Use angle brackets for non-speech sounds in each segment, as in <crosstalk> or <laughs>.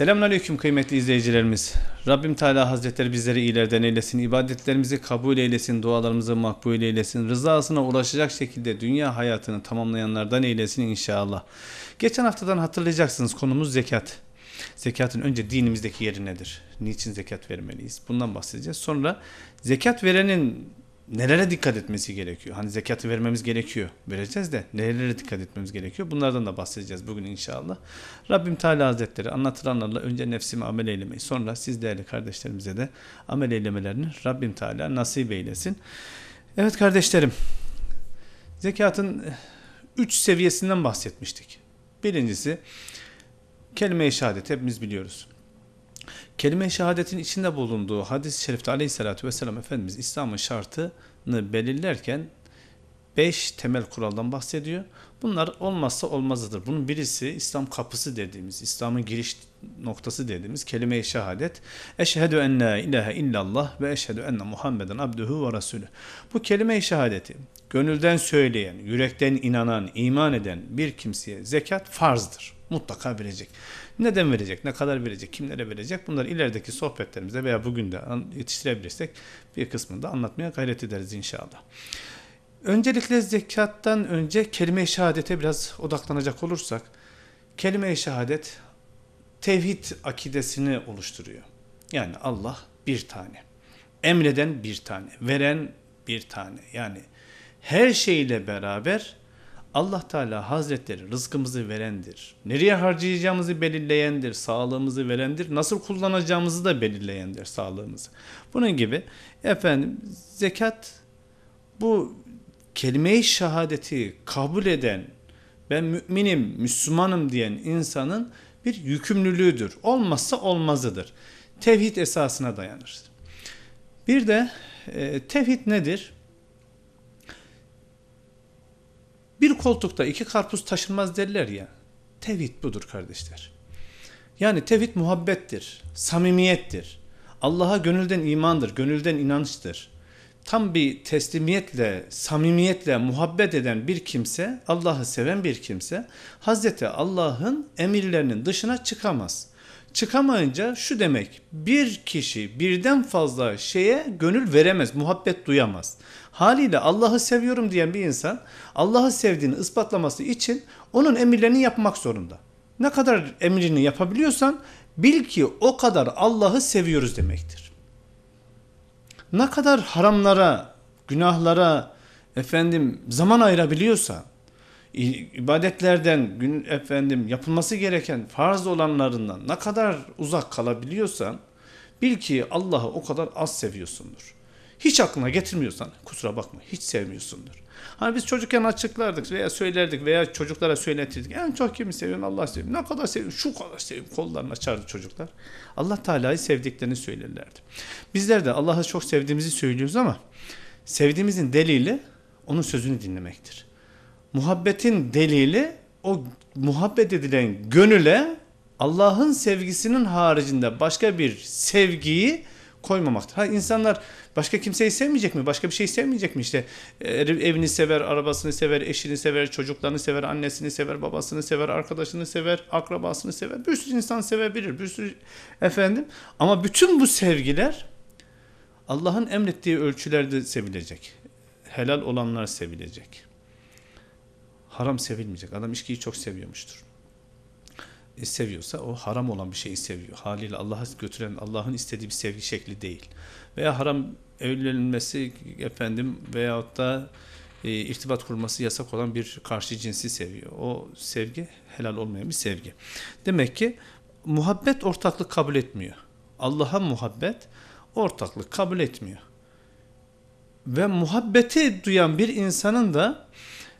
Selamünaleyküm kıymetli izleyicilerimiz. Rabbim Teala Hazretleri bizleri iyilerden eylesin, ibadetlerimizi kabul eylesin, dualarımızı makbul eylesin, rızasına ulaşacak şekilde dünya hayatını tamamlayanlardan eylesin inşallah. Geçen haftadan hatırlayacaksınız konumuz zekat. Zekatın önce dinimizdeki yeri nedir? Niçin zekat vermeliyiz? Bundan bahsedeceğiz. Sonra zekat verenin nelere dikkat etmesi gerekiyor? Hani zekatı vermemiz gerekiyor. Vereceğiz de nelere dikkat etmemiz gerekiyor? Bunlardan da bahsedeceğiz bugün inşallah. Rabbim Teala Hazretleri anlatılanlarla önce nefsime amel eylemeyi sonra siz değerli kardeşlerimize de amel eylemelerini Rabbim Teala nasip eylesin. Evet kardeşlerim zekatın 3 eh, seviyesinden bahsetmiştik. Birincisi kelime-i şehadet hepimiz biliyoruz. Kelime-i şehadetin içinde bulunduğu hadis-i şerifte aleyhissalatü vesselam Efendimiz İslam'ın şartını belirlerken 5 temel kuraldan bahsediyor. Bunlar olmazsa olmazıdır. Bunun birisi İslam kapısı dediğimiz, İslam'ın giriş noktası dediğimiz kelime-i şehadet. Eşhedü en la ilahe illallah ve eşhedü enne Muhammeden abduhu ve rasulü. Bu kelime-i şehadeti gönülden söyleyen, yürekten inanan, iman eden bir kimseye zekat farzdır. Mutlaka verecek. Neden verecek, ne kadar verecek, kimlere verecek bunları ilerideki sohbetlerimizde veya bugün de yetiştirebilirsek bir kısmını da anlatmaya gayret ederiz inşallah. Öncelikle zekattan önce kelime-i şehadete biraz odaklanacak olursak, kelime-i şehadet tevhid akidesini oluşturuyor. Yani Allah bir tane, emreden bir tane, veren bir tane. Yani her şeyle beraber Allah Teala Hazretleri rızkımızı verendir. Nereye harcayacağımızı belirleyendir, sağlığımızı verendir. Nasıl kullanacağımızı da belirleyendir sağlığımızı. Bunun gibi efendim zekat bu kelime-i şehadeti kabul eden, ben müminim, Müslümanım diyen insanın bir yükümlülüğüdür. Olmazsa olmazıdır. Tevhid esasına dayanır. Bir de e, tevhid nedir? Bir koltukta iki karpuz taşınmaz derler ya. Tevhid budur kardeşler. Yani tevhid muhabbettir, samimiyettir. Allah'a gönülden imandır, gönülden inançtır. Tam bir teslimiyetle, samimiyetle muhabbet eden bir kimse, Allah'ı seven bir kimse, Hazreti Allah'ın emirlerinin dışına çıkamaz. Çıkamayınca şu demek bir kişi birden fazla şeye gönül veremez, muhabbet duyamaz. Haliyle Allah'ı seviyorum diyen bir insan Allah'ı sevdiğini ispatlaması için onun emirlerini yapmak zorunda. Ne kadar emrini yapabiliyorsan bil ki o kadar Allah'ı seviyoruz demektir. Ne kadar haramlara, günahlara efendim zaman ayırabiliyorsan ibadetlerden gün efendim yapılması gereken farz olanlarından ne kadar uzak kalabiliyorsan bil ki Allah'ı o kadar az seviyorsundur. Hiç aklına getirmiyorsan kusura bakma hiç sevmiyorsundur. Hani biz çocukken açıklardık veya söylerdik veya çocuklara söyletirdik. En çok kimi seviyorsun Allah seviyorum. Ne kadar seviyorum şu kadar seviyorum kollarını açardı çocuklar. Allah Teala'yı sevdiklerini söylerlerdi. Bizler de Allah'ı çok sevdiğimizi söylüyoruz ama sevdiğimizin delili onun sözünü dinlemektir. Muhabbetin delili o muhabbet edilen gönüle Allah'ın sevgisinin haricinde başka bir sevgiyi koymamaktır. Ha insanlar başka kimseyi sevmeyecek mi? Başka bir şey sevmeyecek mi? İşte e, evini sever, arabasını sever, eşini sever, çocuklarını sever, annesini sever, babasını sever, arkadaşını sever, akrabasını sever. Bir sürü insan sevebilir. Bir sürü efendim. Ama bütün bu sevgiler Allah'ın emrettiği ölçülerde sevilecek. Helal olanlar sevilecek haram sevilmeyecek. Adam içkiyi çok seviyormuştur. E, seviyorsa o haram olan bir şeyi seviyor. Haliyle Allah'a götüren Allah'ın istediği bir sevgi şekli değil. Veya haram evlenilmesi efendim veyahut da e, irtibat kurması yasak olan bir karşı cinsi seviyor. O sevgi helal olmayan bir sevgi. Demek ki muhabbet ortaklık kabul etmiyor. Allah'a muhabbet ortaklık kabul etmiyor. Ve muhabbeti duyan bir insanın da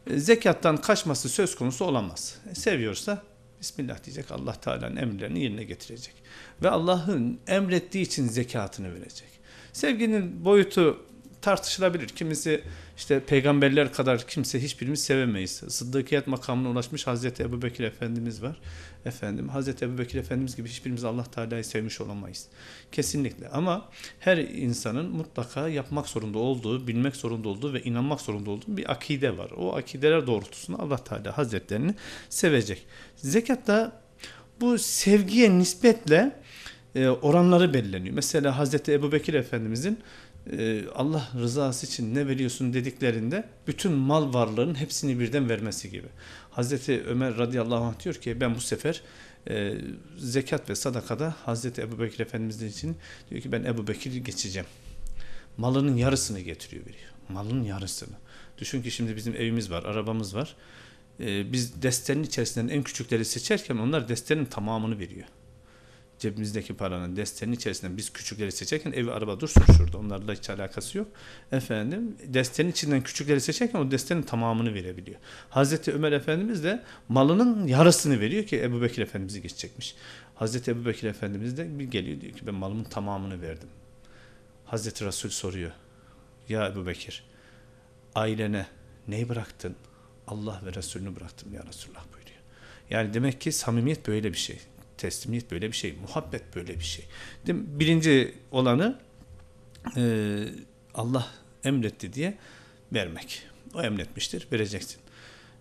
e, zekattan kaçması söz konusu olamaz. E, seviyorsa Bismillah diyecek Allah Teala'nın emirlerini yerine getirecek. Ve Allah'ın emrettiği için zekatını verecek. Sevginin boyutu tartışılabilir. Kimisi işte peygamberler kadar kimse hiçbirimiz sevemeyiz. Sıddıkiyet makamına ulaşmış Hazreti Ebu Bekir Efendimiz var. Efendim Hazreti Ebu Bekir Efendimiz gibi hiçbirimiz Allah Teala'yı sevmiş olamayız. Kesinlikle ama her insanın mutlaka yapmak zorunda olduğu, bilmek zorunda olduğu ve inanmak zorunda olduğu bir akide var. O akideler doğrultusunda Allah Teala Hazretlerini sevecek. Zekat da bu sevgiye nispetle e, oranları belirleniyor. Mesela Hazreti Ebu Bekir Efendimizin e, Allah rızası için ne veriyorsun dediklerinde bütün mal varlığının hepsini birden vermesi gibi. Hazreti Ömer radıyallahu anh diyor ki ben bu sefer e, zekat ve sadakada Hazreti Ebu Bekir Efendimiz için diyor ki ben Ebu Bekir geçeceğim. Malının yarısını getiriyor veriyor. Malının yarısını. Düşün ki şimdi bizim evimiz var, arabamız var. E, biz destenin içerisinden en küçükleri seçerken onlar destenin tamamını veriyor cebimizdeki paranın destenin içerisinden biz küçükleri seçerken evi araba dursun şurada. Onlarla hiç alakası yok. Efendim destenin içinden küçükleri seçerken o destenin tamamını verebiliyor. Hazreti Ömer Efendimiz de malının yarısını veriyor ki Ebu Bekir Efendimiz'i geçecekmiş. Hazreti Ebu Bekir Efendimiz de bir geliyor diyor ki ben malımın tamamını verdim. Hazreti Resul soruyor. Ya Ebu Bekir ailene neyi bıraktın? Allah ve Resulünü bıraktım ya Resulullah buyuruyor. Yani demek ki samimiyet böyle bir şey. Teslimiyet böyle bir şey, muhabbet böyle bir şey. Değil mi? Birinci olanı e, Allah emretti diye vermek. O emretmiştir, vereceksin.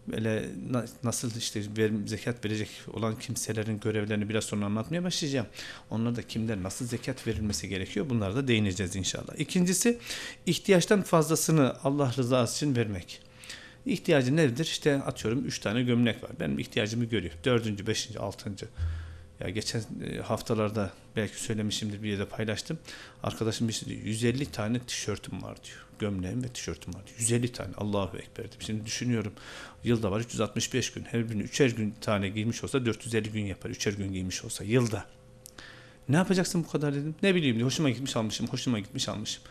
Böyle nasıl işte zekat verecek olan kimselerin görevlerini biraz sonra anlatmaya başlayacağım. Onlara da kimler nasıl zekat verilmesi gerekiyor bunlara da değineceğiz inşallah. İkincisi ihtiyaçtan fazlasını Allah rızası için vermek. İhtiyacı nedir? İşte atıyorum 3 tane gömlek var. Benim ihtiyacımı görüyor. 4. 5. 6. Ya geçen e, haftalarda belki söylemişimdir bir yerde paylaştım. Arkadaşım bir şey diyor. 150 tane tişörtüm var diyor. Gömleğim ve tişörtüm var diyor. 150 tane. Allahu Ekber dedim. Şimdi düşünüyorum. Yılda var 365 gün. Her birini üçer gün tane giymiş olsa 450 gün yapar. Üçer gün giymiş olsa yılda. Ne yapacaksın bu kadar dedim. Ne bileyim diyor. Hoşuma gitmiş almışım. Hoşuma gitmiş almışım.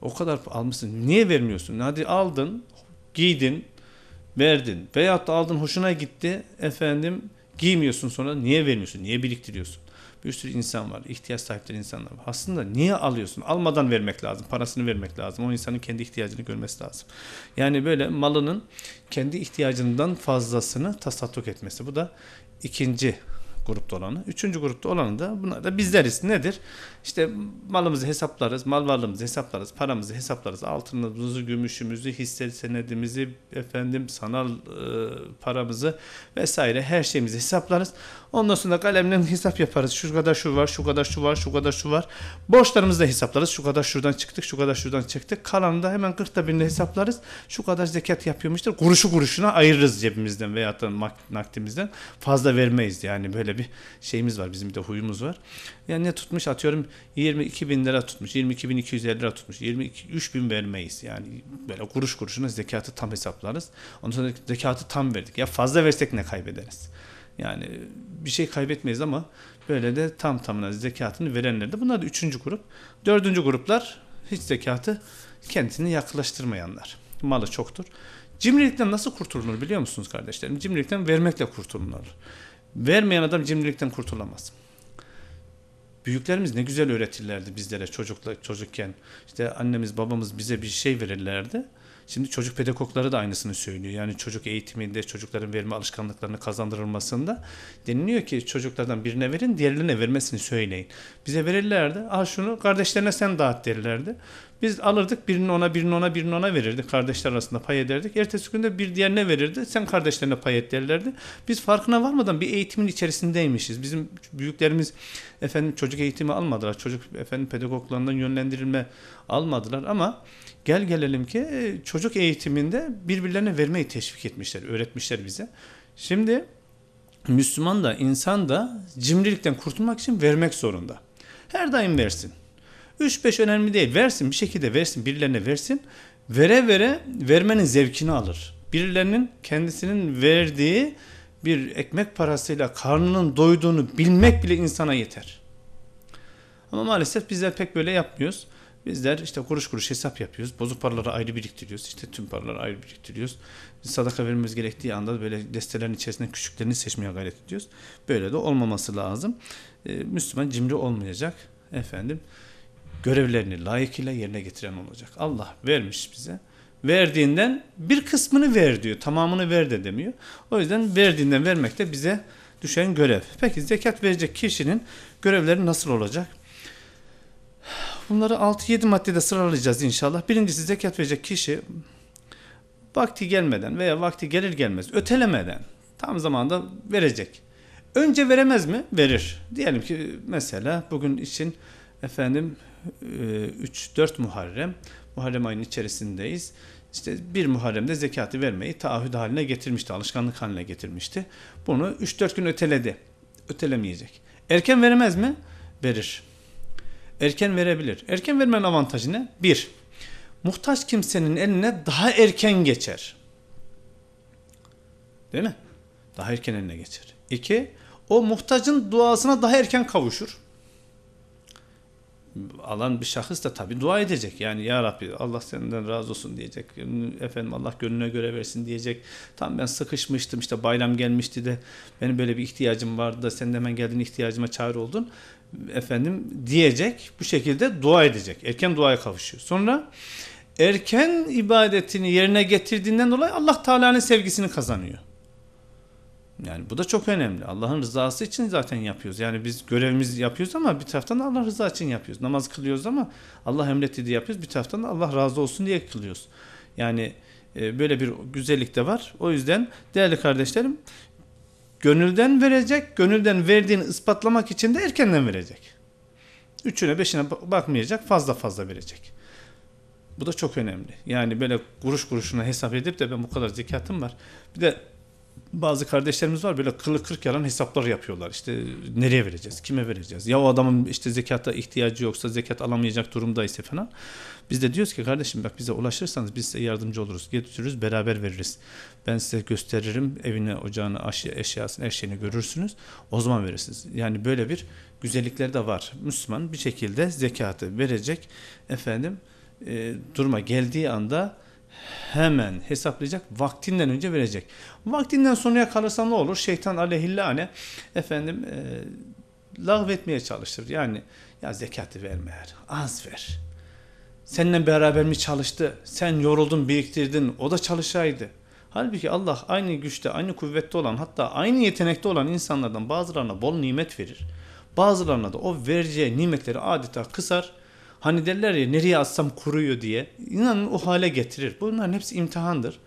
O kadar almışsın. Niye vermiyorsun? Hadi aldın, giydin, verdin. Veyahut da aldın hoşuna gitti. Efendim Giymiyorsun sonra niye vermiyorsun? Niye biriktiriyorsun? Bir sürü insan var. ihtiyaç sahipleri insanlar var. Aslında niye alıyorsun? Almadan vermek lazım. Parasını vermek lazım. O insanın kendi ihtiyacını görmesi lazım. Yani böyle malının kendi ihtiyacından fazlasını tasadduk etmesi. Bu da ikinci grupta olanı. Üçüncü grupta olanı da bunlar da bizleriz. Nedir? İşte malımızı hesaplarız, mal varlığımızı hesaplarız, paramızı hesaplarız, altınımızı, gümüşümüzü, hisse senedimizi, efendim sanal e, paramızı vesaire her şeyimizi hesaplarız. Ondan sonra kalemle hesap yaparız. Şu kadar şu var, şu kadar şu var, şu kadar şu var. Borçlarımızı da hesaplarız. Şu kadar şuradan çıktık, şu kadar şuradan çıktık. Kalanı da hemen 40'ta birini hesaplarız. Şu kadar zekat yapıyormuştur. Kuruşu kuruşuna ayırırız cebimizden veya da nakdimizden. Fazla vermeyiz yani böyle bir şeyimiz var. Bizim de huyumuz var. Yani ne tutmuş atıyorum 22 bin lira tutmuş, 22 bin 250 lira tutmuş, 22 3 bin vermeyiz. Yani böyle kuruş kuruşuna zekatı tam hesaplarız. Ondan sonra zekatı tam verdik. Ya fazla versek ne kaybederiz? Yani bir şey kaybetmeyiz ama böyle de tam tamına zekatını verenler de. Bunlar da üçüncü grup. Dördüncü gruplar hiç zekatı kendisini yaklaştırmayanlar. Malı çoktur. Cimrilikten nasıl kurtulunur biliyor musunuz kardeşlerim? Cimrilikten vermekle kurtulunur. Vermeyen adam cimrilikten kurtulamaz. Büyüklerimiz ne güzel öğretirlerdi bizlere çocukla çocukken. İşte annemiz babamız bize bir şey verirlerdi Şimdi çocuk pedagogları da aynısını söylüyor. Yani çocuk eğitiminde çocukların verme alışkanlıklarını kazandırılmasında deniliyor ki çocuklardan birine verin diğerlerine vermesini söyleyin. Bize verirlerdi. Al şunu kardeşlerine sen dağıt derlerdi. Biz alırdık birini ona birini ona birini ona verirdik. Kardeşler arasında pay ederdik. Ertesi günde bir diğerine verirdi. Sen kardeşlerine pay et derlerdi. Biz farkına varmadan bir eğitimin içerisindeymişiz. Bizim büyüklerimiz efendim çocuk eğitimi almadılar. Çocuk efendim pedagoglarından yönlendirilme almadılar ama Gel gelelim ki e, çocuk eğitiminde birbirlerine vermeyi teşvik etmişler, öğretmişler bize. Şimdi Müslüman da insan da cimrilikten kurtulmak için vermek zorunda. Her daim versin. 3-5 önemli değil. Versin bir şekilde versin birilerine versin. Vere vere vermenin zevkini alır. Birilerinin kendisinin verdiği bir ekmek parasıyla karnının doyduğunu bilmek bile insana yeter. Ama maalesef bizler pek böyle yapmıyoruz. Bizler işte kuruş kuruş hesap yapıyoruz. Bozuk paraları ayrı biriktiriyoruz. İşte tüm paraları ayrı biriktiriyoruz. Biz sadaka vermemiz gerektiği anda böyle destelerin içerisinde küçüklerini seçmeye gayret ediyoruz. Böyle de olmaması lazım. Ee, Müslüman cimri olmayacak. Efendim görevlerini layıkıyla yerine getiren olacak. Allah vermiş bize. Verdiğinden bir kısmını ver diyor. Tamamını ver de demiyor. O yüzden verdiğinden vermek de bize düşen görev. Peki zekat verecek kişinin görevleri nasıl olacak? Bunları 6-7 maddede sıralayacağız inşallah. Birincisi zekat verecek kişi vakti gelmeden veya vakti gelir gelmez ötelemeden tam zamanda verecek. Önce veremez mi? Verir. Diyelim ki mesela bugün için efendim 3-4 e, Muharrem. Muharrem ayının içerisindeyiz. İşte bir Muharrem'de zekatı vermeyi taahhüt haline getirmişti, alışkanlık haline getirmişti. Bunu 3-4 gün öteledi. Ötelemeyecek. Erken veremez mi? Verir erken verebilir. Erken vermenin avantajı ne? Bir, muhtaç kimsenin eline daha erken geçer. Değil mi? Daha erken eline geçer. İki, o muhtacın duasına daha erken kavuşur alan bir şahıs da tabii dua edecek. Yani ya Rabbi Allah senden razı olsun diyecek. Efendim Allah gönlüne göre versin diyecek. Tam ben sıkışmıştım işte bayram gelmişti de benim böyle bir ihtiyacım vardı da sen de hemen geldin ihtiyacıma çare oldun. Efendim diyecek. Bu şekilde dua edecek. Erken duaya kavuşuyor. Sonra erken ibadetini yerine getirdiğinden dolayı Allah Teala'nın sevgisini kazanıyor. Yani bu da çok önemli. Allah'ın rızası için zaten yapıyoruz. Yani biz görevimizi yapıyoruz ama bir taraftan Allah rızası için yapıyoruz. Namaz kılıyoruz ama Allah emretti diye yapıyoruz. Bir taraftan Allah razı olsun diye kılıyoruz. Yani e, böyle bir güzellik de var. O yüzden değerli kardeşlerim gönülden verecek, gönülden verdiğini ispatlamak için de erkenden verecek. Üçüne beşine bakmayacak, fazla fazla verecek. Bu da çok önemli. Yani böyle kuruş kuruşuna hesap edip de ben bu kadar zekatım var. Bir de bazı kardeşlerimiz var böyle kılı kırk yalan hesaplar yapıyorlar. İşte nereye vereceğiz, kime vereceğiz? Ya o adamın işte zekata ihtiyacı yoksa zekat alamayacak durumda ise falan. Biz de diyoruz ki kardeşim bak bize ulaşırsanız biz size yardımcı oluruz. Getiririz beraber veririz. Ben size gösteririm evine ocağını aşı eşyasını her şeyini görürsünüz. O zaman verirsiniz. Yani böyle bir güzellikler de var. Müslüman bir şekilde zekatı verecek efendim e, duruma geldiği anda hemen hesaplayacak, vaktinden önce verecek. Vaktinden sonraya kalırsa ne olur? Şeytan aleyhillâne efendim e, lağvetmeye çalışır. Yani ya zekatı verme her, az ver. Seninle beraber mi çalıştı? Sen yoruldun, biriktirdin, o da çalışaydı. Halbuki Allah aynı güçte, aynı kuvvette olan hatta aynı yetenekte olan insanlardan bazılarına bol nimet verir. Bazılarına da o vereceği nimetleri adeta kısar Hani derler ya nereye atsam kuruyor diye. İnanın o hale getirir. Bunların hepsi imtihandır.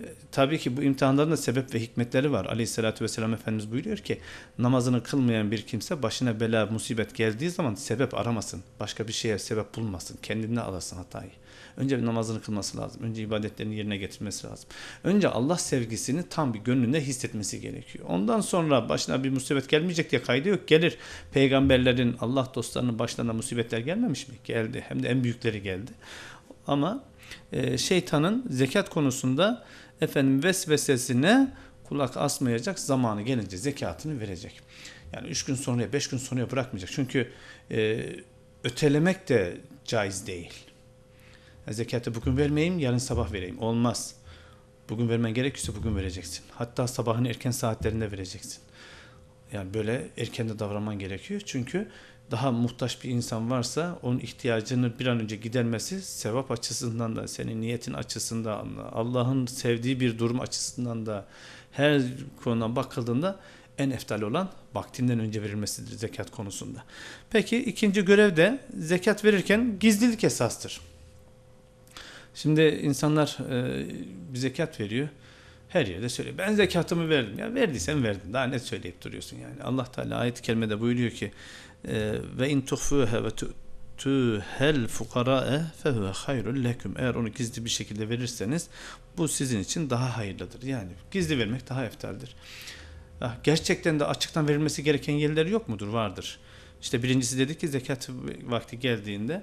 E, tabii ki bu imtihanların da sebep ve hikmetleri var. Aleyhissalatü vesselam Efendimiz buyuruyor ki namazını kılmayan bir kimse başına bela, musibet geldiği zaman sebep aramasın. Başka bir şeye sebep bulmasın. kendinden alasın hatayı önce bir namazını kılması lazım. Önce ibadetlerini yerine getirmesi lazım. Önce Allah sevgisini tam bir gönlünde hissetmesi gerekiyor. Ondan sonra başına bir musibet gelmeyecek diye kaydı yok. Gelir. Peygamberlerin, Allah dostlarının başlarına musibetler gelmemiş mi? Geldi. Hem de en büyükleri geldi. Ama e, şeytanın zekat konusunda efendim vesvesesine kulak asmayacak zamanı gelince zekatını verecek. Yani üç gün sonraya, beş gün sonra bırakmayacak. Çünkü e, ötelemek de caiz değil zekatı bugün vermeyeyim yarın sabah vereyim. Olmaz. Bugün vermen gerekiyorsa bugün vereceksin. Hatta sabahın erken saatlerinde vereceksin. Yani böyle erken de davranman gerekiyor. Çünkü daha muhtaç bir insan varsa onun ihtiyacını bir an önce gidermesi sevap açısından da senin niyetin açısından da Allah'ın sevdiği bir durum açısından da her konuda bakıldığında en eftal olan vaktinden önce verilmesidir zekat konusunda. Peki ikinci görev de zekat verirken gizlilik esastır. Şimdi insanlar e, bir zekat veriyor. Her yerde söylüyor. Ben zekatımı verdim. Ya verdiysen verdin. Daha net söyleyip duruyorsun yani. Allah Teala ayet-i kerimede buyuruyor ki e, ve in tuhfuha ve tu'tuhel fukara'e fehuve hayrul leküm. Eğer onu gizli bir şekilde verirseniz bu sizin için daha hayırlıdır. Yani gizli vermek daha eftaldir. Gerçekten de açıktan verilmesi gereken yerler yok mudur? Vardır. İşte birincisi dedi ki zekat vakti geldiğinde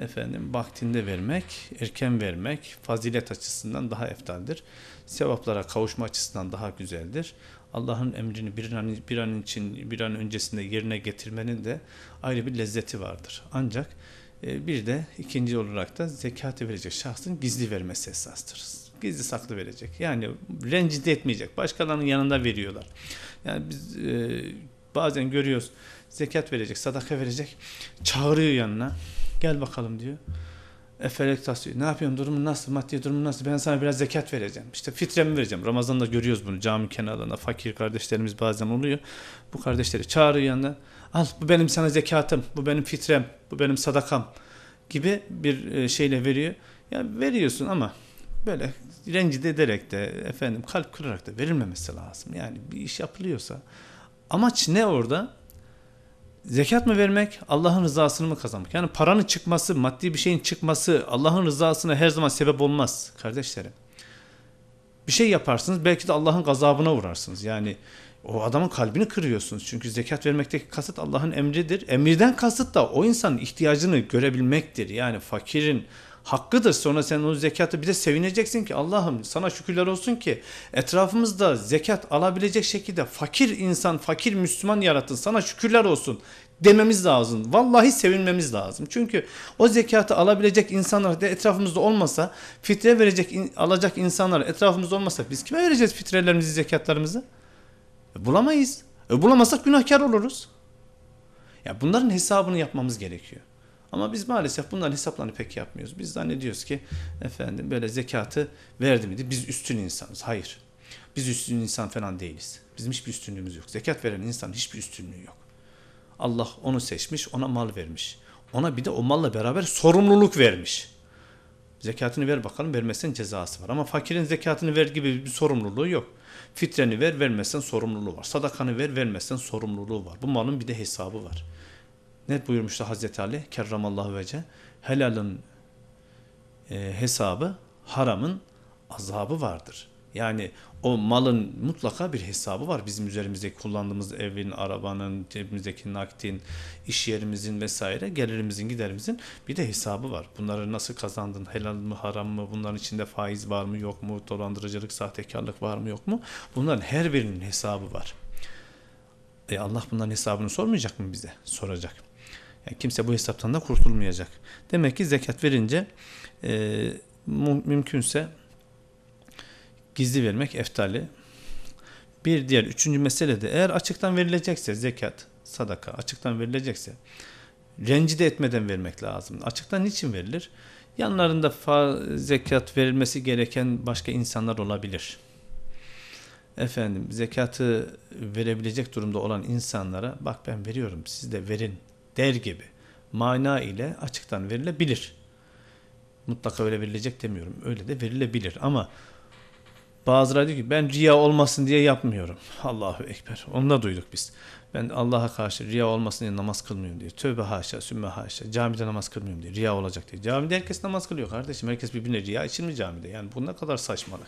efendim vaktinde vermek, erken vermek fazilet açısından daha eftaldir. Sevaplara kavuşma açısından daha güzeldir. Allah'ın emrini bir an, bir an için bir an öncesinde yerine getirmenin de ayrı bir lezzeti vardır. Ancak e, bir de ikinci olarak da zekatı verecek şahsın gizli vermesi esastır. Gizli saklı verecek. Yani rencide etmeyecek. Başkalarının yanında veriyorlar. Yani biz e, bazen görüyoruz zekat verecek, sadaka verecek. Çağırıyor yanına. Gel bakalım diyor. Efelek tasıyor. Ne yapıyorum durumu nasıl? Maddi durumu nasıl? Ben sana biraz zekat vereceğim. İşte fitremi vereceğim. Ramazan'da görüyoruz bunu cami kenarında Fakir kardeşlerimiz bazen oluyor. Bu kardeşleri çağırıyor yanına. Al bu benim sana zekatım. Bu benim fitrem. Bu benim sadakam. Gibi bir e, şeyle veriyor. Ya veriyorsun ama böyle rencide ederek de efendim kalp kırarak da verilmemesi lazım. Yani bir iş yapılıyorsa amaç ne orada? zekat mı vermek, Allah'ın rızasını mı kazanmak? Yani paranın çıkması, maddi bir şeyin çıkması Allah'ın rızasına her zaman sebep olmaz kardeşlerim. Bir şey yaparsınız belki de Allah'ın gazabına uğrarsınız. Yani o adamın kalbini kırıyorsunuz. Çünkü zekat vermekteki kasıt Allah'ın emridir. Emirden kasıt da o insanın ihtiyacını görebilmektir. Yani fakirin, hakkıdır. Sonra sen o zekatı bir de sevineceksin ki Allah'ım sana şükürler olsun ki etrafımızda zekat alabilecek şekilde fakir insan, fakir Müslüman yarattın. Sana şükürler olsun dememiz lazım. Vallahi sevinmemiz lazım. Çünkü o zekatı alabilecek insanlar da etrafımızda olmasa, fitre verecek alacak insanlar etrafımızda olmasa biz kime vereceğiz fitrelerimizi, zekatlarımızı? E, bulamayız. E, bulamazsak günahkar oluruz. Ya bunların hesabını yapmamız gerekiyor. Ama biz maalesef bunların hesaplarını pek yapmıyoruz. Biz zannediyoruz ki efendim böyle zekatı verdi miydi biz üstün insanız. Hayır. Biz üstün insan falan değiliz. Bizim hiçbir üstünlüğümüz yok. Zekat veren insanın hiçbir üstünlüğü yok. Allah onu seçmiş, ona mal vermiş. Ona bir de o malla beraber sorumluluk vermiş. Zekatını ver bakalım vermezsen cezası var. Ama fakirin zekatını ver gibi bir sorumluluğu yok. Fitreni ver vermezsen sorumluluğu var. Sadakanı ver vermezsen sorumluluğu var. Bu malın bir de hesabı var. Net buyurmuştu Hazreti Ali? Kerramallahu vece. Helalın e, hesabı, haramın azabı vardır. Yani o malın mutlaka bir hesabı var. Bizim üzerimizdeki kullandığımız evin, arabanın, cebimizdeki nakdin, iş yerimizin vesaire gelirimizin giderimizin bir de hesabı var. Bunları nasıl kazandın? Helal mı haram mı? Bunların içinde faiz var mı yok mu? Dolandırıcılık, sahtekarlık var mı yok mu? Bunların her birinin hesabı var. E Allah bunların hesabını sormayacak mı bize? Soracak. Yani kimse bu hesaptan da kurtulmayacak. Demek ki zekat verince e, mümkünse gizli vermek eftali. Bir diğer üçüncü mesele de eğer açıktan verilecekse zekat, sadaka açıktan verilecekse rencide etmeden vermek lazım. Açıktan niçin verilir? Yanlarında zekat verilmesi gereken başka insanlar olabilir. Efendim zekatı verebilecek durumda olan insanlara bak ben veriyorum siz de verin der gibi mana ile açıktan verilebilir. Mutlaka öyle verilecek demiyorum. Öyle de verilebilir ama bazıları diyor ki ben riya olmasın diye yapmıyorum. <laughs> Allahu Ekber. Onu da duyduk biz. Ben Allah'a karşı riya olmasın diye namaz kılmıyorum diye. Tövbe haşa, sümme haşa. Camide namaz kılmıyorum diye. Riya olacak diye. Camide herkes namaz kılıyor kardeşim. Herkes birbirine riya için mi camide? Yani bu ne kadar saçmalık.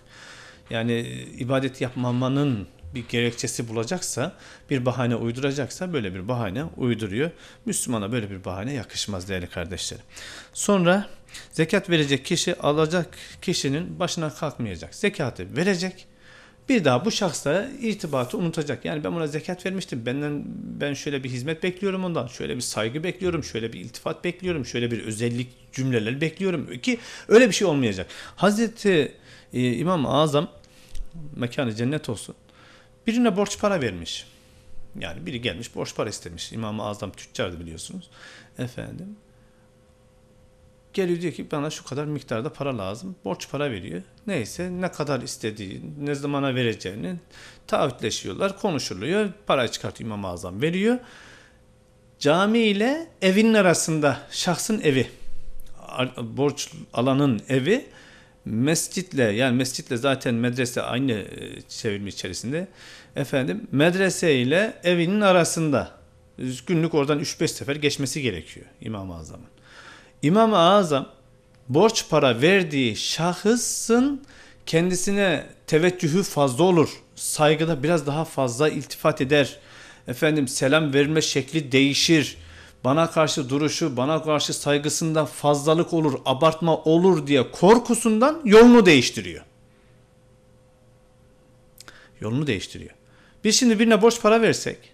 Yani ibadet yapmamanın bir gerekçesi bulacaksa, bir bahane uyduracaksa böyle bir bahane uyduruyor. Müslümana böyle bir bahane yakışmaz değerli kardeşlerim. Sonra zekat verecek kişi alacak kişinin başına kalkmayacak. Zekatı verecek. Bir daha bu şahsa irtibatı unutacak. Yani ben buna zekat vermiştim. Benden ben şöyle bir hizmet bekliyorum ondan. Şöyle bir saygı bekliyorum. Şöyle bir iltifat bekliyorum. Şöyle bir özellik cümleler bekliyorum ki öyle bir şey olmayacak. Hazreti e, İmam Azam mekanı cennet olsun. Birine borç para vermiş. Yani biri gelmiş borç para istemiş. İmam-ı Azam tüccardı biliyorsunuz. Efendim. Geliyor diyor ki bana şu kadar miktarda para lazım. Borç para veriyor. Neyse ne kadar istediği, ne zamana vereceğini taahhütleşiyorlar, konuşuluyor. Parayı çıkartıyor İmam-ı Azam veriyor. Cami ile evin arasında şahsın evi, borç alanın evi mescitle yani mescitle zaten medrese aynı e, çevirme içerisinde efendim medrese ile evinin arasında günlük oradan 3-5 sefer geçmesi gerekiyor İmam-ı Azam'ın. İmam-ı Azam borç para verdiği şahısın kendisine teveccühü fazla olur. Saygıda biraz daha fazla iltifat eder. Efendim selam verme şekli değişir bana karşı duruşu, bana karşı saygısında fazlalık olur, abartma olur diye korkusundan yolunu değiştiriyor. Yolunu değiştiriyor. Biz şimdi birine borç para versek,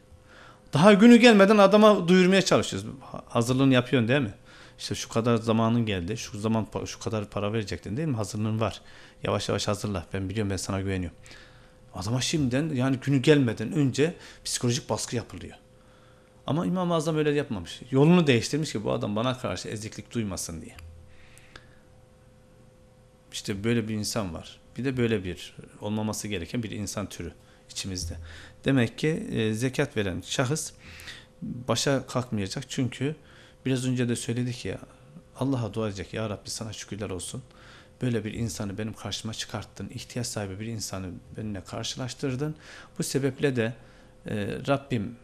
daha günü gelmeden adama duyurmaya çalışıyoruz. Hazırlığını yapıyorsun değil mi? İşte şu kadar zamanın geldi, şu zaman şu kadar para verecektin değil mi? Hazırlığın var. Yavaş yavaş hazırla. Ben biliyorum ben sana güveniyorum. Adama şimdiden yani günü gelmeden önce psikolojik baskı yapılıyor. Ama İmam-ı Azam öyle yapmamış. Yolunu değiştirmiş ki bu adam bana karşı eziklik duymasın diye. İşte böyle bir insan var. Bir de böyle bir olmaması gereken bir insan türü içimizde. Demek ki e, zekat veren şahıs başa kalkmayacak. Çünkü biraz önce de söyledik ya Allah'a dua edecek. Ya Rabbi sana şükürler olsun. Böyle bir insanı benim karşıma çıkarttın. İhtiyaç sahibi bir insanı benimle karşılaştırdın. Bu sebeple de e, Rabbim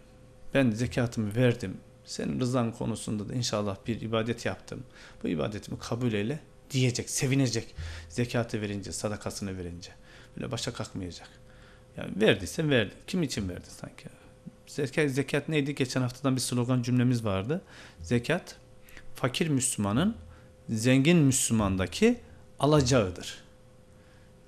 ben zekatımı verdim. Senin rızan konusunda da inşallah bir ibadet yaptım. Bu ibadetimi kabul eyle diyecek, sevinecek. Zekatı verince, sadakasını verince. Böyle başa kalkmayacak. Yani verdiysen verdi. Kim için verdi sanki? Zekat, zekat neydi? Geçen haftadan bir slogan cümlemiz vardı. Zekat fakir Müslümanın zengin Müslümandaki alacağıdır.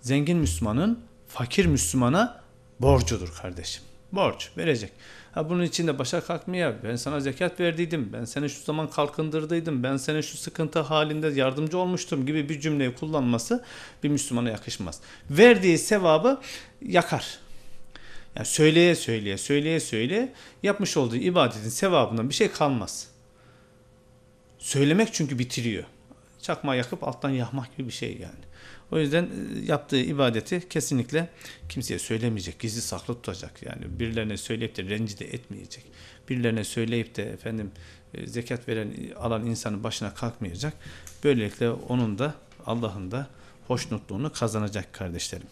Zengin Müslümanın fakir Müslümana borcudur kardeşim. Borç verecek. Ha bunun için de başa kalkmaya ben sana zekat verdiydim, ben seni şu zaman kalkındırdıydım, ben seni şu sıkıntı halinde yardımcı olmuştum gibi bir cümleyi kullanması bir Müslümana yakışmaz. Verdiği sevabı yakar. Yani söyleye söyleye söyleye söyleye yapmış olduğu ibadetin sevabından bir şey kalmaz. Söylemek çünkü bitiriyor. Çakma yakıp alttan yakmak gibi bir şey yani. O yüzden e, yaptığı ibadeti kesinlikle kimseye söylemeyecek, gizli saklı tutacak. Yani birilerine söyleyip de rencide etmeyecek. Birilerine söyleyip de efendim e, zekat veren e, alan insanın başına kalkmayacak. Böylelikle onun da Allah'ın da hoşnutluğunu kazanacak kardeşlerim.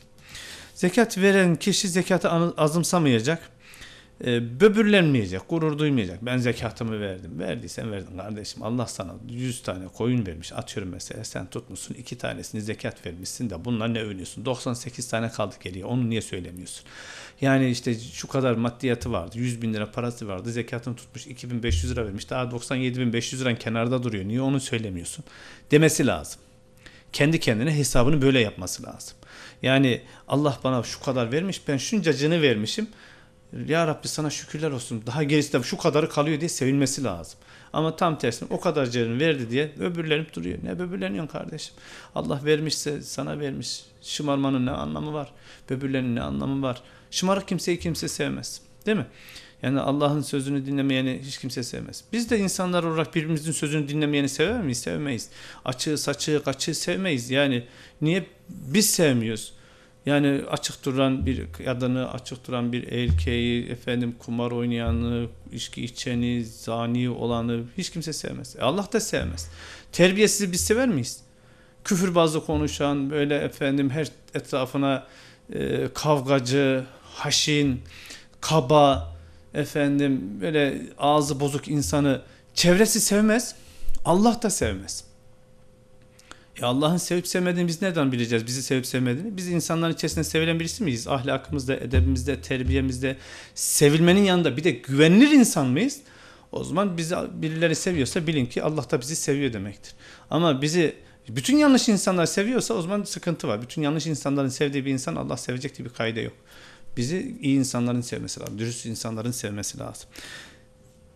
Zekat veren kişi zekatı azımsamayacak e, böbürlenmeyecek, gurur duymayacak. Ben zekatımı verdim. Verdiysen verdin kardeşim. Allah sana 100 tane koyun vermiş. Atıyorum mesela sen tutmuşsun 2 tanesini zekat vermişsin de bunlar ne övünüyorsun? 98 tane kaldı geriye. Onu niye söylemiyorsun? Yani işte şu kadar maddiyatı vardı. 100 bin lira parası vardı. Zekatını tutmuş 2500 lira vermiş. Daha bin 97.500 liran kenarda duruyor. Niye onu söylemiyorsun? Demesi lazım. Kendi kendine hesabını böyle yapması lazım. Yani Allah bana şu kadar vermiş ben şuncacını vermişim ya Rabbi sana şükürler olsun daha gerisi de şu kadarı kalıyor diye sevinmesi lazım. Ama tam tersine o kadar canını verdi diye öbürlerim duruyor. Ne böbürleniyorsun kardeşim? Allah vermişse sana vermiş. Şımarmanın ne anlamı var? Böbürlenin ne anlamı var? Şımarık kimseyi kimse sevmez. Değil mi? Yani Allah'ın sözünü dinlemeyeni hiç kimse sevmez. Biz de insanlar olarak birbirimizin sözünü dinlemeyeni sever miyiz? Sevmeyiz. Açığı, saçığı, kaçığı sevmeyiz. Yani niye biz sevmiyoruz? Yani açık duran bir kadını, açık duran bir erkeği, efendim kumar oynayanı, içki içeni, zani olanı hiç kimse sevmez. E Allah da sevmez. Terbiyesizi biz sever miyiz? Küfür Küfürbazlı konuşan, böyle efendim her etrafına e, kavgacı, haşin, kaba, efendim böyle ağzı bozuk insanı çevresi sevmez. Allah da sevmez. E Allah'ın sevip sevmediğini biz nereden bileceğiz? Bizi sevip sevmediğini. Biz insanların içerisinde sevilen birisi miyiz? Ahlakımızda, edebimizde, terbiyemizde, sevilmenin yanında bir de güvenilir insan mıyız? O zaman bizi birileri seviyorsa bilin ki Allah da bizi seviyor demektir. Ama bizi bütün yanlış insanlar seviyorsa o zaman sıkıntı var. Bütün yanlış insanların sevdiği bir insan Allah sevecek diye bir kayda yok. Bizi iyi insanların sevmesi lazım. Dürüst insanların sevmesi lazım.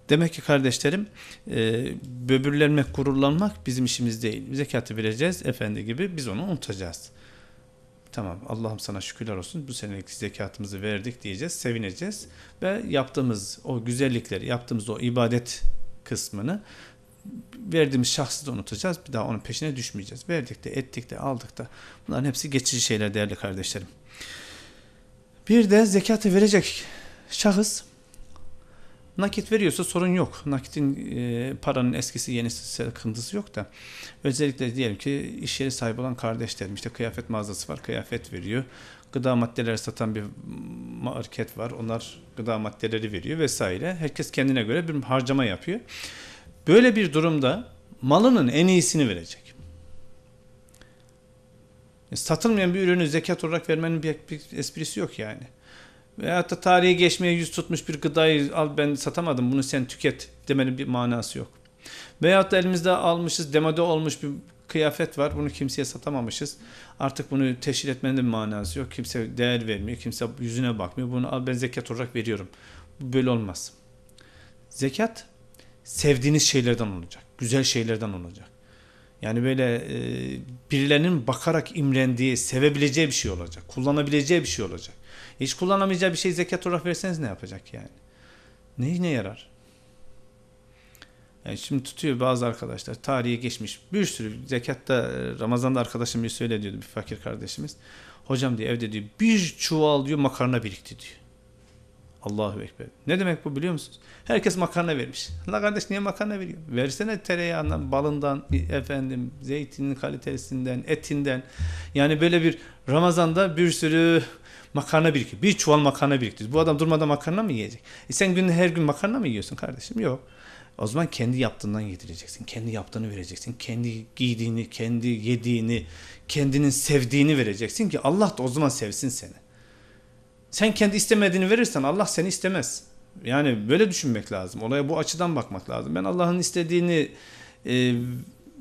Demek ki kardeşlerim e, böbürlenmek, gururlanmak bizim işimiz değil. Zekatı vereceğiz efendi gibi biz onu unutacağız. Tamam Allah'ım sana şükürler olsun bu senelik zekatımızı verdik diyeceğiz, sevineceğiz ve yaptığımız o güzellikleri, yaptığımız o ibadet kısmını verdiğimiz şahsı da unutacağız. Bir daha onun peşine düşmeyeceğiz. Verdik de, ettik de, aldık da. Bunların hepsi geçici şeyler değerli kardeşlerim. Bir de zekatı verecek şahıs Nakit veriyorsa sorun yok. Nakitin e, paranın eskisi yenisi sıkıntısı yok da. Özellikle diyelim ki iş yeri sahibi olan kardeşlerim işte kıyafet mağazası var kıyafet veriyor. Gıda maddeleri satan bir market var. Onlar gıda maddeleri veriyor vesaire. Herkes kendine göre bir harcama yapıyor. Böyle bir durumda malının en iyisini verecek. E, satılmayan bir ürünü zekat olarak vermenin bir, bir esprisi yok yani. Veyahut da tarihe geçmeye yüz tutmuş bir gıdayı al ben satamadım bunu sen tüket demenin bir manası yok. Veyahut da elimizde almışız demode olmuş bir kıyafet var bunu kimseye satamamışız. Artık bunu teşhir etmenin de bir manası yok. Kimse değer vermiyor, kimse yüzüne bakmıyor. Bunu al ben zekat olarak veriyorum. Bu böyle olmaz. Zekat sevdiğiniz şeylerden olacak. Güzel şeylerden olacak. Yani böyle e, birilerinin bakarak imrendiği, sevebileceği bir şey olacak. Kullanabileceği bir şey olacak. Hiç kullanamayacağı bir şey zekat olarak verseniz ne yapacak yani? Ne ne yarar? Yani şimdi tutuyor bazı arkadaşlar tarihe geçmiş bir sürü zekatta e, Ramazan'da arkadaşım bir söyle diyordu bir fakir kardeşimiz. Hocam diye evde diyor bir çuval diyor makarna birikti diyor. Allahu Ekber. Ne demek bu biliyor musunuz? Herkes makarna vermiş. La kardeş niye makarna veriyor? Versene tereyağından, balından, efendim zeytinin kalitesinden, etinden. Yani böyle bir Ramazan'da bir sürü Makarna birikir. Bir çuval makarna biriktir. Bu adam durmadan makarna mı yiyecek? E sen günde her gün makarna mı yiyorsun kardeşim? Yok. O zaman kendi yaptığından yedireceksin. Kendi yaptığını vereceksin. Kendi giydiğini, kendi yediğini, kendinin sevdiğini vereceksin ki Allah da o zaman sevsin seni. Sen kendi istemediğini verirsen Allah seni istemez. Yani böyle düşünmek lazım. Olaya bu açıdan bakmak lazım. Ben Allah'ın istediğini e,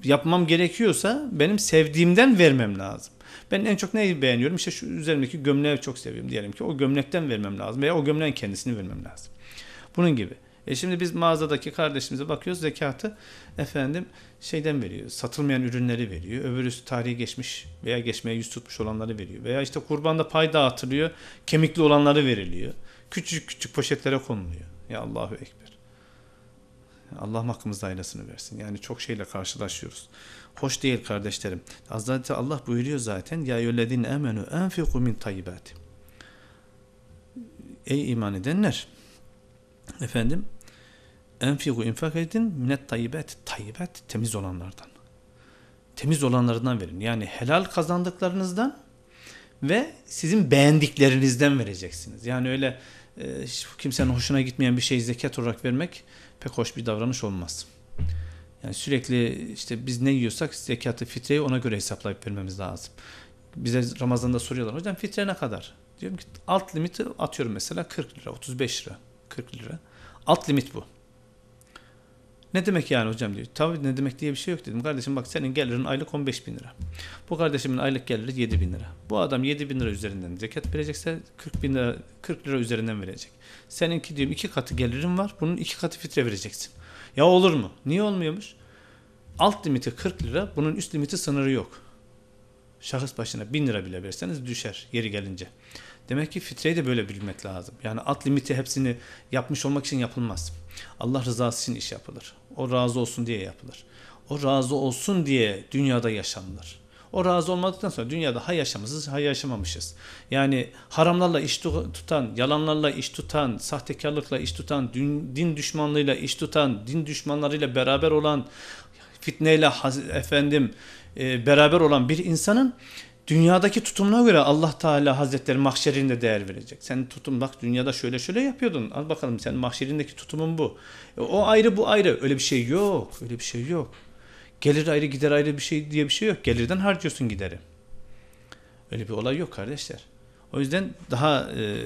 yapmam gerekiyorsa benim sevdiğimden vermem lazım. Ben en çok neyi beğeniyorum? İşte şu üzerimdeki gömleği çok seviyorum diyelim ki. O gömlekten vermem lazım veya o gömleğin kendisini vermem lazım. Bunun gibi. E şimdi biz mağazadaki kardeşimize bakıyoruz zekatı efendim şeyden veriyor. Satılmayan ürünleri veriyor. Öbürüsü tarihi geçmiş veya geçmeye yüz tutmuş olanları veriyor. Veya işte kurbanda pay dağıtılıyor. Kemikli olanları veriliyor. Küçük küçük poşetlere konuluyor. Ya Allahu Ekber. Allah hakkımızda aynasını versin. Yani çok şeyle karşılaşıyoruz hoş değil kardeşlerim. Hazreti Allah buyuruyor zaten ya yölledin emenu enfiku min tayyibati. Ey iman edenler efendim enfiku infak edin minet tayyibat tayyibat temiz olanlardan. Temiz olanlarından verin. Yani helal kazandıklarınızdan ve sizin beğendiklerinizden vereceksiniz. Yani öyle e, hiç kimsenin hoşuna gitmeyen bir şeyi zekat olarak vermek pek hoş bir davranış olmaz. Yani sürekli işte biz ne yiyorsak zekatı fitreyi ona göre hesaplayıp vermemiz lazım. Bize Ramazan'da soruyorlar hocam fitre ne kadar? Diyorum ki alt limiti atıyorum mesela 40 lira, 35 lira, 40 lira. Alt limit bu. Ne demek yani hocam diyor. Tabii ne demek diye bir şey yok dedim. Kardeşim bak senin gelirin aylık 15 bin lira. Bu kardeşimin aylık geliri 7 bin lira. Bu adam 7 bin lira üzerinden zekat verecekse 40 bin lira 40 lira üzerinden verecek. Seninki diyorum iki katı gelirin var. Bunun iki katı fitre vereceksin. Ya olur mu? Niye olmuyormuş? Alt limiti 40 lira, bunun üst limiti sınırı yok. Şahıs başına 1000 lira bile verseniz düşer yeri gelince. Demek ki fitreyi de böyle bilmek lazım. Yani alt limiti hepsini yapmış olmak için yapılmaz. Allah rızası için iş yapılır. O razı olsun diye yapılır. O razı olsun diye dünyada yaşanılır. O razı olmadıktan sonra dünyada hay yaşamışız, hay yaşamamışız. Yani haramlarla iş tutan, yalanlarla iş tutan, sahtekarlıkla iş tutan, din düşmanlığıyla iş tutan, din düşmanlarıyla beraber olan, fitneyle efendim e, beraber olan bir insanın dünyadaki tutumuna göre Allah Teala Hazretleri mahşerinde değer verecek. Sen tutum bak dünyada şöyle şöyle yapıyordun. Al bakalım sen mahşerindeki tutumun bu. E, o ayrı bu ayrı. Öyle bir şey yok. Öyle bir şey yok. Gelir ayrı gider ayrı bir şey diye bir şey yok. Gelirden harcıyorsun gideri. Öyle bir olay yok kardeşler. O yüzden daha e,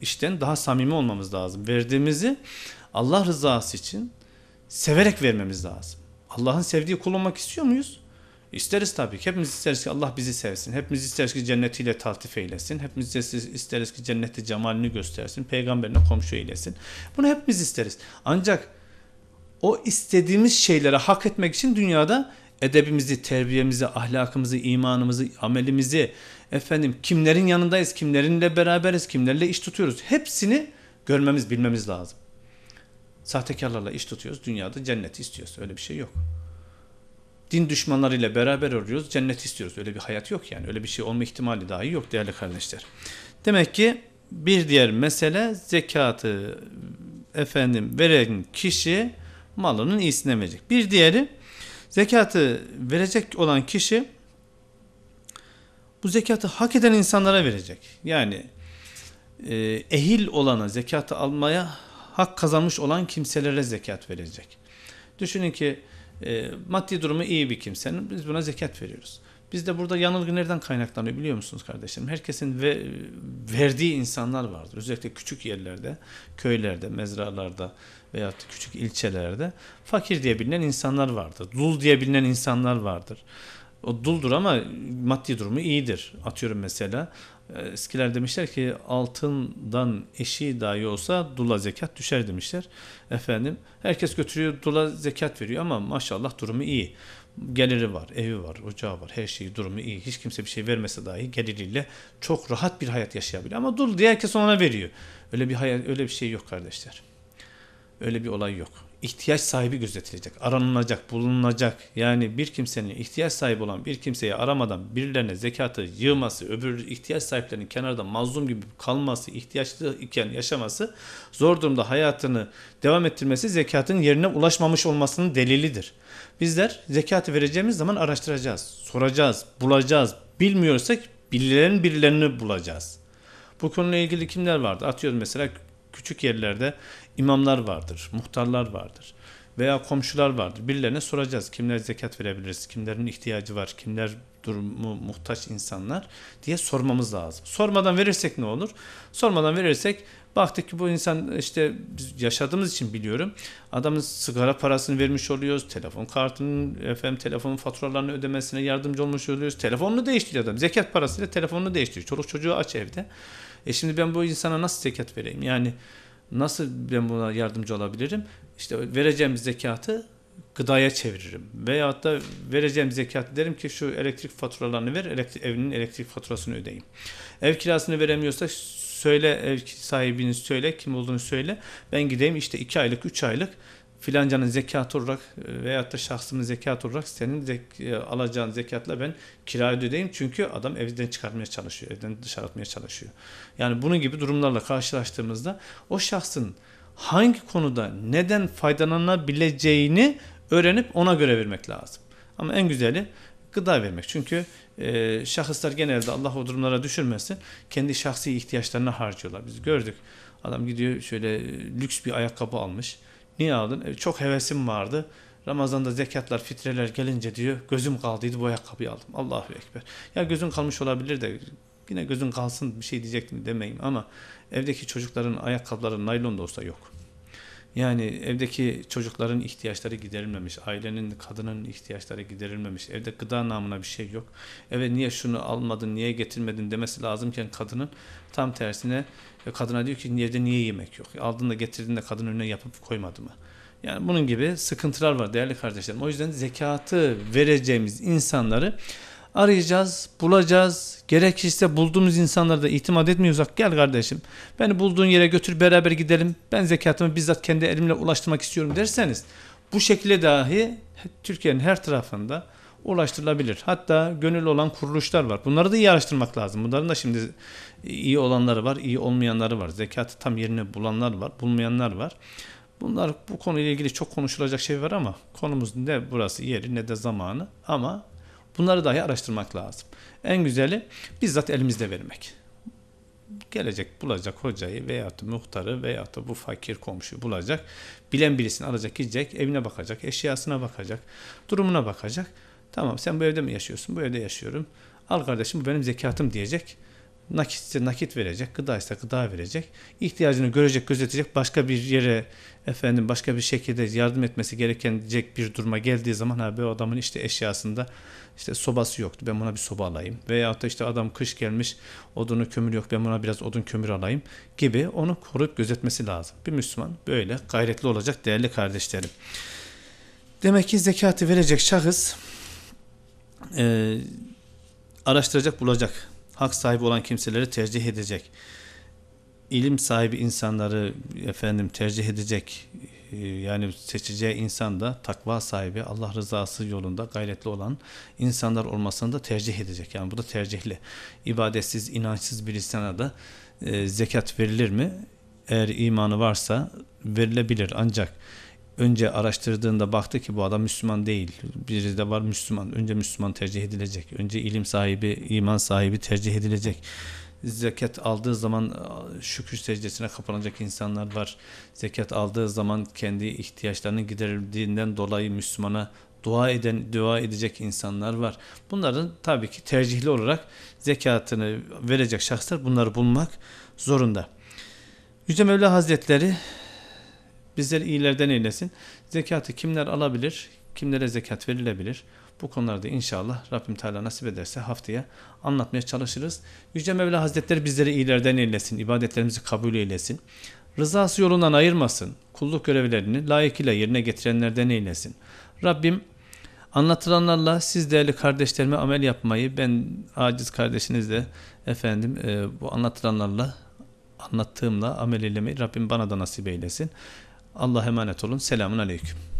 işten daha samimi olmamız lazım. Verdiğimizi Allah rızası için severek vermemiz lazım. Allah'ın sevdiği kul olmak istiyor muyuz? İsteriz tabii ki. Hepimiz isteriz ki Allah bizi sevsin. Hepimiz isteriz ki cennetiyle taltif eylesin. Hepimiz isteriz ki cennette cemalini göstersin. Peygamberine komşu eylesin. Bunu hepimiz isteriz. Ancak o istediğimiz şeylere hak etmek için dünyada edebimizi, terbiyemizi, ahlakımızı, imanımızı, amelimizi, efendim kimlerin yanındayız, kimlerinle beraberiz, kimlerle iş tutuyoruz. Hepsini görmemiz, bilmemiz lazım. Sahtekarlarla iş tutuyoruz, dünyada cenneti istiyoruz. Öyle bir şey yok. Din düşmanlarıyla beraber oluyoruz, cennet istiyoruz. Öyle bir hayat yok yani. Öyle bir şey olma ihtimali dahi yok değerli kardeşler. Demek ki bir diğer mesele zekatı efendim veren kişi malının iyisine verecek. Bir diğeri zekatı verecek olan kişi bu zekatı hak eden insanlara verecek. Yani e, ehil olana zekatı almaya hak kazanmış olan kimselere zekat verecek. Düşünün ki e, maddi durumu iyi bir kimsenin biz buna zekat veriyoruz. Biz de burada yanılgı nereden kaynaklanıyor biliyor musunuz kardeşlerim? Herkesin ve, verdiği insanlar vardır. Özellikle küçük yerlerde, köylerde, mezralarda, veya küçük ilçelerde fakir diye bilinen insanlar vardır. Dul diye bilinen insanlar vardır. O duldur ama maddi durumu iyidir. Atıyorum mesela e, eskiler demişler ki altından eşi dahi olsa dula zekat düşer demişler. Efendim herkes götürüyor dula zekat veriyor ama maşallah durumu iyi. Geliri var, evi var, ocağı var, her şeyi durumu iyi. Hiç kimse bir şey vermese dahi geliriyle çok rahat bir hayat yaşayabilir. Ama dul diye herkes ona veriyor. Öyle bir hayat, öyle bir şey yok kardeşler. Öyle bir olay yok. İhtiyaç sahibi gözetilecek, aranılacak, bulunulacak. Yani bir kimsenin ihtiyaç sahibi olan bir kimseyi aramadan birilerine zekatı yığması, öbür ihtiyaç sahiplerinin kenarda mazlum gibi kalması, ihtiyaçlı iken yaşaması, zor durumda hayatını devam ettirmesi zekatın yerine ulaşmamış olmasının delilidir. Bizler zekatı vereceğimiz zaman araştıracağız, soracağız, bulacağız. Bilmiyorsak bilen birilerini bulacağız. Bu konuyla ilgili kimler vardı? Atıyorum mesela küçük yerlerde imamlar vardır, muhtarlar vardır veya komşular vardır. Birilerine soracağız kimler zekat verebiliriz, kimlerin ihtiyacı var, kimler durumu muhtaç insanlar diye sormamız lazım. Sormadan verirsek ne olur? Sormadan verirsek baktık ki bu insan işte biz yaşadığımız için biliyorum. Adamın sigara parasını vermiş oluyoruz. Telefon kartının efendim telefonun faturalarını ödemesine yardımcı olmuş oluyoruz. Telefonunu değiştiriyor adam. Zekat parasıyla telefonunu değiştiriyor. Çoluk çocuğu aç evde. E şimdi ben bu insana nasıl zekat vereyim? Yani Nasıl ben buna yardımcı olabilirim? İşte vereceğim zekatı gıdaya çeviririm. Veyahut da vereceğim zekatı derim ki şu elektrik faturalarını ver, elektrik, evinin elektrik faturasını ödeyeyim. Ev kirasını veremiyorsa söyle ev sahibini söyle, kim olduğunu söyle. Ben gideyim işte 2 aylık, 3 aylık filancanın zekatı olarak e, veyahut da şahsımın zekatı olarak senin zek e, alacağın zekatla ben kira ödeyeyim. Çünkü adam evden çıkartmaya çalışıyor, evden dışarı atmaya çalışıyor. Yani bunun gibi durumlarla karşılaştığımızda o şahsın hangi konuda neden faydalanabileceğini öğrenip ona göre vermek lazım. Ama en güzeli gıda vermek. Çünkü e, şahıslar genelde Allah o durumlara düşürmesin. Kendi şahsi ihtiyaçlarına harcıyorlar. Biz gördük. Adam gidiyor şöyle e, lüks bir ayakkabı almış Niye aldın? E, çok hevesim vardı. Ramazan'da zekatlar, fitreler gelince diyor gözüm kaldıydı bu ayakkabıyı aldım. Allahu Ekber. Ya gözün kalmış olabilir de yine gözün kalsın bir şey diyecektim demeyim ama evdeki çocukların ayakkabıları naylon da olsa yok. Yani evdeki çocukların ihtiyaçları giderilmemiş, ailenin, kadının ihtiyaçları giderilmemiş, evde gıda namına bir şey yok. Eve niye şunu almadın, niye getirmedin demesi lazımken kadının tam tersine e, kadına diyor ki evde niye yemek yok? Aldın da getirdin de kadın önüne yapıp koymadı mı? Yani bunun gibi sıkıntılar var değerli kardeşlerim. O yüzden zekatı vereceğimiz insanları Arayacağız, bulacağız. Gerekirse bulduğumuz insanlara da itimat etmiyorsak gel kardeşim beni bulduğun yere götür beraber gidelim. Ben zekatımı bizzat kendi elimle ulaştırmak istiyorum derseniz bu şekilde dahi Türkiye'nin her tarafında ulaştırılabilir. Hatta gönüllü olan kuruluşlar var. Bunları da iyi araştırmak lazım. Bunların da şimdi iyi olanları var, iyi olmayanları var. Zekatı tam yerine bulanlar var, bulmayanlar var. Bunlar bu konuyla ilgili çok konuşulacak şey var ama konumuz ne burası yeri ne de zamanı ama Bunları dahi araştırmak lazım. En güzeli bizzat elimizde vermek. Gelecek bulacak hocayı veyahut da muhtarı veyahut da bu fakir komşuyu bulacak. Bilen birisini alacak gidecek evine bakacak eşyasına bakacak durumuna bakacak. Tamam sen bu evde mi yaşıyorsun bu evde yaşıyorum. Al kardeşim bu benim zekatım diyecek. Nakitse nakit verecek, gıda ise gıda verecek. ihtiyacını görecek, gözetecek, başka bir yere efendim başka bir şekilde yardım etmesi gerekecek bir duruma geldiği zaman abi o adamın işte eşyasında işte sobası yoktu ben buna bir soba alayım veya da işte adam kış gelmiş odunu kömür yok ben buna biraz odun kömür alayım gibi onu koruyup gözetmesi lazım. Bir Müslüman böyle gayretli olacak değerli kardeşlerim. Demek ki zekatı verecek şahıs e, araştıracak bulacak. Hak sahibi olan kimseleri tercih edecek ilim sahibi insanları efendim tercih edecek e, yani seçeceği insan da takva sahibi, Allah rızası yolunda gayretli olan insanlar olmasını da tercih edecek. Yani bu da tercihli. İbadetsiz, inançsız bir insana da e, zekat verilir mi? Eğer imanı varsa verilebilir ancak önce araştırdığında baktı ki bu adam Müslüman değil. Biri de var Müslüman. Önce Müslüman tercih edilecek. Önce ilim sahibi, iman sahibi tercih edilecek zekat aldığı zaman e, şükür secdesine kapanacak insanlar var. Zekat aldığı zaman kendi ihtiyaçlarını giderildiğinden dolayı Müslümana dua eden dua edecek insanlar var. Bunların tabii ki tercihli olarak zekatını verecek şahıslar bunları bulmak zorunda. Yüce Mevla Hazretleri bizleri iyilerden eylesin. Zekatı kimler alabilir? Kimlere zekat verilebilir? Bu konularda inşallah Rabbim Teala nasip ederse haftaya anlatmaya çalışırız. Yüce Mevla Hazretleri bizleri iyilerden eylesin, ibadetlerimizi kabul eylesin. Rızası yolundan ayırmasın, kulluk görevlerini layıkıyla yerine getirenlerden eylesin. Rabbim anlatılanlarla siz değerli kardeşlerime amel yapmayı, ben aciz kardeşiniz de efendim e, bu anlatılanlarla anlattığımla amel eylemeyi Rabbim bana da nasip eylesin. Allah'a emanet olun. Selamun Aleyküm.